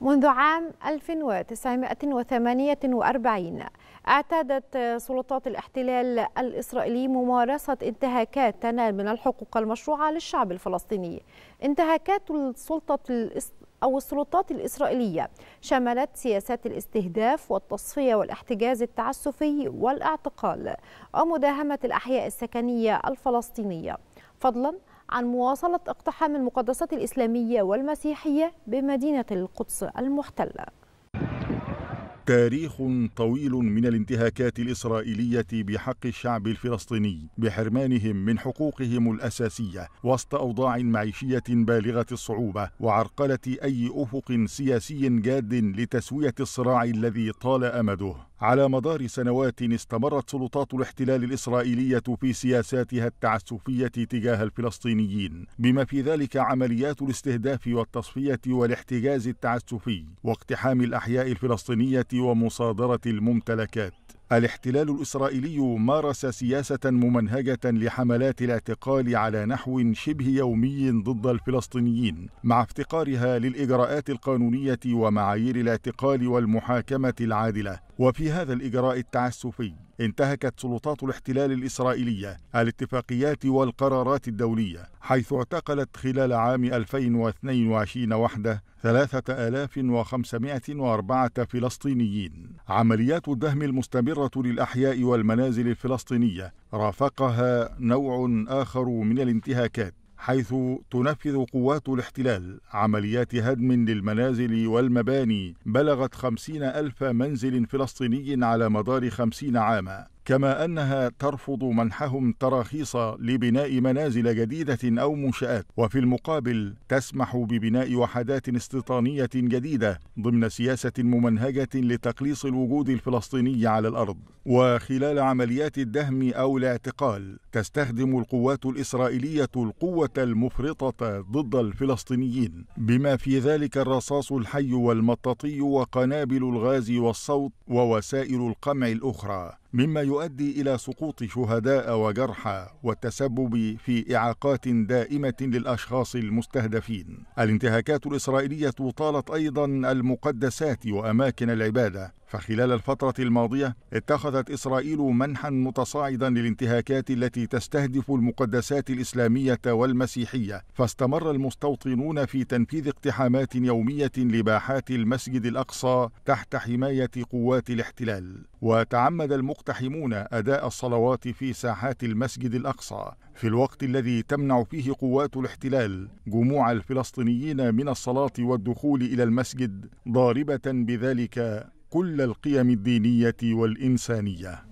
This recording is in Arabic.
منذ عام 1948 اعتادت سلطات الاحتلال الإسرائيلي ممارسة انتهاكات تنال من الحقوق المشروعة للشعب الفلسطيني انتهاكات السلطة الإس... أو السلطات الإسرائيلية شملت سياسات الاستهداف والتصفية والاحتجاز التعسفي والاعتقال ومداهمة الأحياء السكنية الفلسطينية فضلا عن مواصلة اقتحام المقدسات الإسلامية والمسيحية بمدينة القدس المحتلة تاريخ طويل من الانتهاكات الإسرائيلية بحق الشعب الفلسطيني بحرمانهم من حقوقهم الأساسية وسط أوضاع معيشية بالغة الصعوبة وعرقلة أي أفق سياسي جاد لتسوية الصراع الذي طال أمده على مدار سنوات استمرت سلطات الاحتلال الإسرائيلية في سياساتها التعسفية تجاه الفلسطينيين بما في ذلك عمليات الاستهداف والتصفية والاحتجاز التعسفي واقتحام الأحياء الفلسطينية ومصادرة الممتلكات الاحتلال الإسرائيلي مارس سياسة ممنهجة لحملات الاعتقال على نحو شبه يومي ضد الفلسطينيين مع افتقارها للإجراءات القانونية ومعايير الاعتقال والمحاكمة العادلة وفي هذا الإجراء التعسفي انتهكت سلطات الاحتلال الإسرائيلية الاتفاقيات والقرارات الدولية حيث اعتقلت خلال عام 2022 وحده 3504 فلسطينيين عمليات الدهم المستمرة للأحياء والمنازل الفلسطينية رافقها نوع آخر من الانتهاكات حيث تنفذ قوات الاحتلال عمليات هدم للمنازل والمباني بلغت خمسين ألف منزل فلسطيني على مدار خمسين عاما كما أنها ترفض منحهم تراخيص لبناء منازل جديدة أو منشآت وفي المقابل تسمح ببناء وحدات استيطانية جديدة ضمن سياسة ممنهجة لتقليص الوجود الفلسطيني على الأرض وخلال عمليات الدهم أو الاعتقال تستخدم القوات الإسرائيلية القوة المفرطة ضد الفلسطينيين بما في ذلك الرصاص الحي والمطاطي وقنابل الغاز والصوت ووسائل القمع الأخرى مما يؤدي تؤدي الى سقوط شهداء وجرحى والتسبب في اعاقات دائمه للاشخاص المستهدفين الانتهاكات الاسرائيليه طالت ايضا المقدسات واماكن العباده فخلال الفترة الماضية اتخذت إسرائيل منحا متصاعدا للانتهاكات التي تستهدف المقدسات الإسلامية والمسيحية فاستمر المستوطنون في تنفيذ اقتحامات يومية لباحات المسجد الأقصى تحت حماية قوات الاحتلال وتعمد المقتحمون أداء الصلوات في ساحات المسجد الأقصى في الوقت الذي تمنع فيه قوات الاحتلال جموع الفلسطينيين من الصلاة والدخول إلى المسجد ضاربة بذلك كل القيم الدينية والإنسانية